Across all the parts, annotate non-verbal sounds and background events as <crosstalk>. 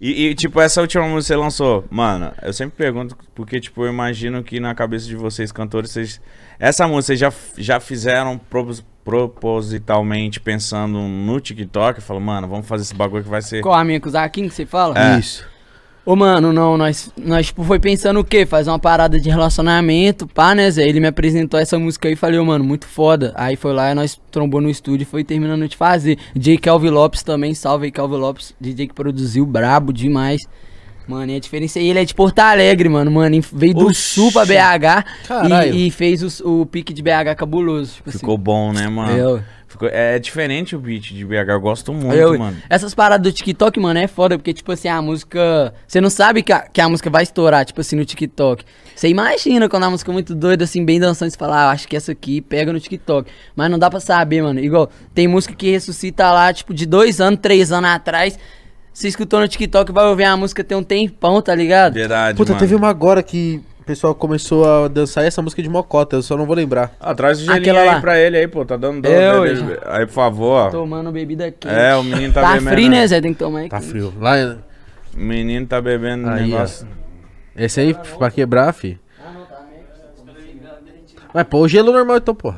E, e, tipo, essa última música que você lançou, mano, eu sempre pergunto, porque, tipo, eu imagino que na cabeça de vocês, cantores, vocês. Essa música vocês já, já fizeram propos, propositalmente pensando no TikTok? Falou, mano, vamos fazer esse bagulho que vai ser. Qual a minha? Com o Zaquim que você fala? É. Isso. Ô, mano, não, nós, nós tipo, foi pensando o quê? Fazer uma parada de relacionamento, pá, né, Zé? Ele me apresentou essa música aí e falei, ô, mano, muito foda. Aí foi lá, nós trombou no estúdio e foi terminando de fazer. DJ Kelvin Lopes também, salve aí, Kelvin Lopes, DJ que produziu, brabo demais. Mano, e a diferença é ele é de Porto Alegre, mano. Mano, veio do Oxi. sul pra BH e, e, fez o, o, pique de BH cabuloso. Tipo Ficou assim. bom, né, mano? Eu... É diferente o beat de BH, eu gosto muito, eu, mano. Essas paradas do TikTok, mano, é foda, porque, tipo assim, a música. Você não sabe que a, que a música vai estourar, tipo assim, no TikTok. Você imagina quando a música é muito doida, assim, bem dançante, você fala, ah, acho que essa aqui pega no TikTok. Mas não dá pra saber, mano. Igual, tem música que ressuscita lá, tipo, de dois anos, três anos atrás. Você escutou no TikTok, vai ouvir a música tem um tempão, tá ligado? Verdade. Puta, mano. teve uma agora que pessoal começou a dançar essa música de Mocota, eu só não vou lembrar. Atrás ah, o gelinho aí lá. pra ele aí, pô, tá dando dano. É né? Eu, né, Aí, por favor. Tomando bebida quente. É, o menino tá, Tá bebendo. frio, né, Zé? Tem que tomar aí. Tá frio. Lá, é- O menino tá bebendo Aí, negócio. esse aí, pra quebrar, fi. Mas pô, o gelo normal então, pô.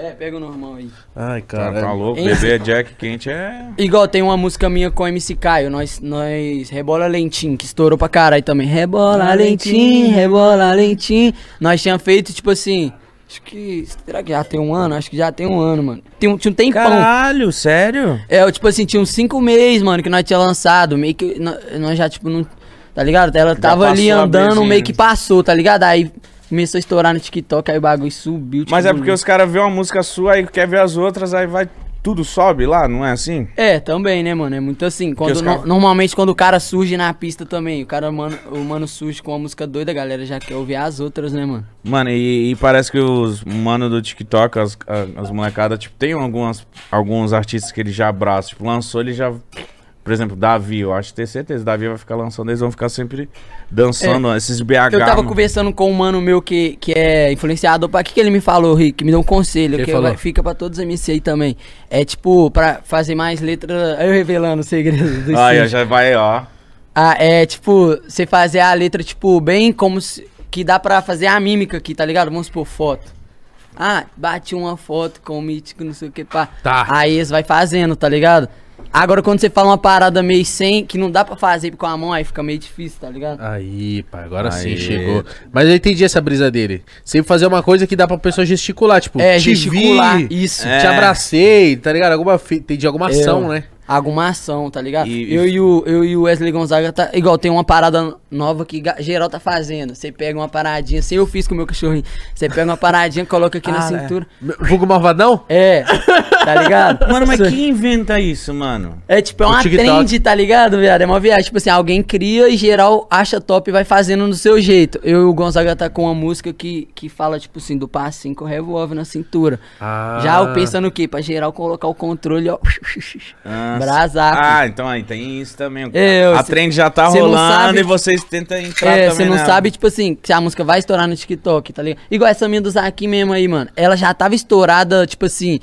É, pega o normal aí. Ai, cara. Tá, louco, beber é Jack quente é. Igual tem uma música minha com o MC Caio, nós, nós Rebola Lentim, que estourou pra caralho também. Rebola Lentim, Rebola Lentim. Nós tinha feito, tipo assim. Acho que. Será que já tem um ano? Acho que já tem um ano, mano. Tem, tinha um tempão. Caralho, sério? É, eu, tipo assim, tinha uns cinco meses, mano, que nós tinha lançado. Meio que. Nós já, tipo, não. Tá ligado? Ela tava ali andando, meio que passou, tá ligado? Aí Começou a estourar no TikTok, aí o bagulho subiu. Tipo, Mas é tipo, porque os caras vê uma música sua, aí quer ver as outras, aí vai tudo sobe lá, não é assim? É, também, né, mano? É muito assim. Quando, cara... Normalmente quando o cara surge na pista também, o cara, mano, o mano surge com uma música doida, a galera já quer ouvir as outras, né, mano? Mano, e, e parece que os mano do TikTok, as, as molecadas, tipo, tem algumas, alguns artistas que ele já abraça. Tipo, lançou, ele já por exemplo, Davi, eu acho que tem certeza. Davi vai ficar lançando, eles vão ficar sempre dançando é, esses BH. Eu tava mano. conversando com um mano meu que, que é influenciador. O que, que ele me falou, Rick? Me deu um conselho, que que falou? fica pra todos os MC aí também. É tipo, pra fazer mais letra. <laughs> Eu revelando o segredo do Ah, já vai, ó. Ah, é tipo, você fazer a letra, tipo, bem como se. Que dá pra fazer a mímica aqui, tá ligado? Vamos por foto. Ah, bate uma foto com o mítico, não sei o que, pá. Tá. Aí eles vai fazendo, tá ligado? Agora, quando você fala uma parada meio sem, que não dá pra fazer com a mão, aí fica meio difícil, tá ligado? Aí, pai, agora sim chegou. Mas eu entendi essa brisa dele. Sempre fazer uma coisa que dá pra pessoa gesticular, tipo, é, te gesticular, vi, isso. É. te abracei, tá ligado? Alguma, entendi alguma ação, eu. né? alguma ação, tá ligado? E, eu, e o, eu e o Wesley Gonzaga tá. Igual tem uma parada nova que geral tá fazendo. Você pega uma paradinha, assim eu fiz com o meu cachorrinho. Você pega uma paradinha, coloca aqui ah, na é. cintura. Vulgo Malvadão? É, tá ligado? <laughs> Mano, mas quem inventa isso, mano? É tipo, é uma trend, tá ligado, viado? É uma viagem. Tipo assim, alguém cria e geral acha top e vai fazendo do seu jeito. Eu e o Gonzaga tá com uma música que, que fala, tipo assim, do passinho com o revólver na cintura. Ah. Já eu pensando o quê? Pra geral colocar o controle, ó. Ah. Brasaco. Ah, então aí tem isso também. Eu, a cê, trend já tá rolando sabe, e vocês tentam entrar é, também. Você não né? sabe, tipo assim, que a música vai estourar no TikTok, tá ligado? Igual essa minha do Zaki mesmo aí, mano. Ela já tava estourada, tipo assim,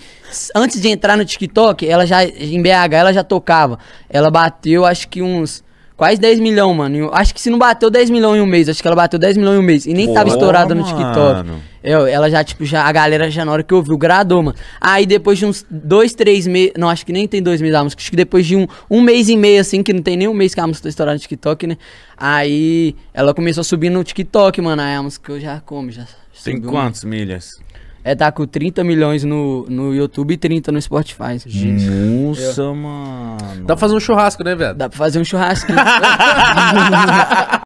antes de entrar no TikTok, ela já, em BH, ela já tocava. Ela bateu, acho que uns Quase 10 milhões, mano. Acho que se não bateu 10 milhões em um mês, acho que ela bateu 10 milhões em um mês. E nem Boa, tava estourada no TikTok. Eu, ela já, tipo, já, a galera já na hora que ouviu, gradou, mano. Aí depois de uns dois, três meses. Não, acho que nem tem dois meses a música. Acho que depois de um, um mês e meio, assim, que não tem nem um mês que a música tá estourada no TikTok, né? Aí ela começou a subir no TikTok, mano. Aí a música eu já como, já. Tem quantos milhas? é tá com 30 milhões no, no YouTube e 30 no Spotify. Nossa, Eu... mano. Dá pra fazer um churrasco, né, velho? Dá pra fazer um churrasco. <laughs>